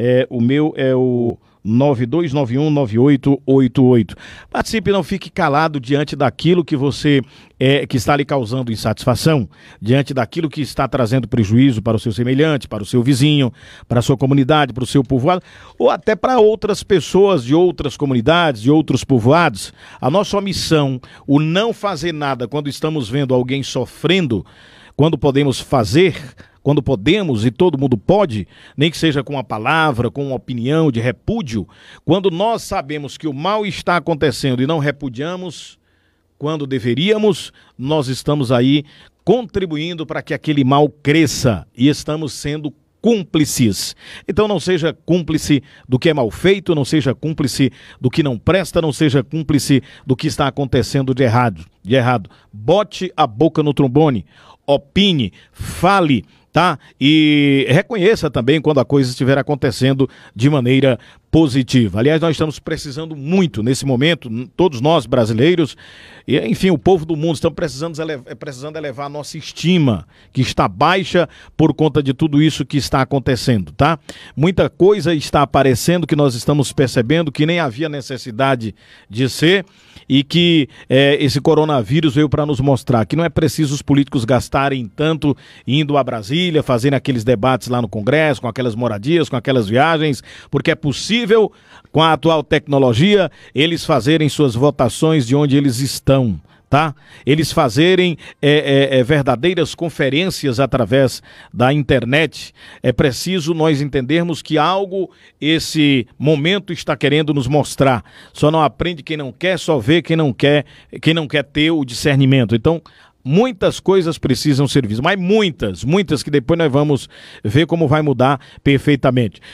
É, o meu é o 92919888. Participe, não fique calado diante daquilo que você é, que está lhe causando insatisfação, diante daquilo que está trazendo prejuízo para o seu semelhante, para o seu vizinho, para a sua comunidade, para o seu povoado, ou até para outras pessoas de outras comunidades, de outros povoados. A nossa missão, o não fazer nada quando estamos vendo alguém sofrendo, quando podemos fazer quando podemos e todo mundo pode, nem que seja com uma palavra, com uma opinião de repúdio, quando nós sabemos que o mal está acontecendo e não repudiamos quando deveríamos, nós estamos aí contribuindo para que aquele mal cresça e estamos sendo cúmplices. Então não seja cúmplice do que é mal feito, não seja cúmplice do que não presta, não seja cúmplice do que está acontecendo de errado, de errado. Bote a boca no trombone, opine, fale, tá? E reconheça também quando a coisa estiver acontecendo de maneira positiva. Aliás, nós estamos precisando muito nesse momento, todos nós brasileiros, e enfim, o povo do mundo, estamos precisando, elevar, é, precisando elevar a nossa estima, que está baixa por conta de tudo isso que está acontecendo, tá? Muita coisa está aparecendo que nós estamos percebendo que nem havia necessidade de ser e que é, esse coronavírus veio para nos mostrar que não é preciso os políticos gastarem tanto indo a Brasília Brasília, fazendo aqueles debates lá no Congresso, com aquelas moradias, com aquelas viagens, porque é possível, com a atual tecnologia, eles fazerem suas votações de onde eles estão tá? Eles fazerem é, é, é, verdadeiras conferências através da internet. É preciso nós entendermos que algo esse momento está querendo nos mostrar. Só não aprende quem não quer, só vê quem não quer, quem não quer ter o discernimento. Então, Muitas coisas precisam ser vistas, mas muitas, muitas que depois nós vamos ver como vai mudar perfeitamente.